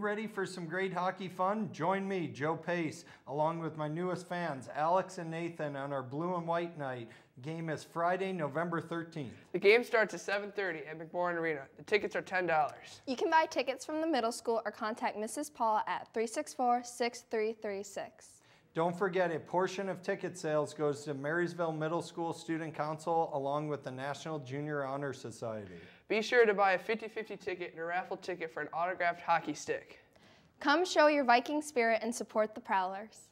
ready for some great hockey fun? Join me, Joe Pace, along with my newest fans, Alex and Nathan, on our Blue and White Night. Game is Friday, November 13th. The game starts at 7.30 at McMoran Arena. The tickets are $10. You can buy tickets from the middle school or contact Mrs. Paul at 364-6336. Don't forget, a portion of ticket sales goes to Marysville Middle School Student Council along with the National Junior Honor Society. Be sure to buy a 50-50 ticket and a raffle ticket for an autographed hockey stick. Come show your Viking spirit and support the Prowlers.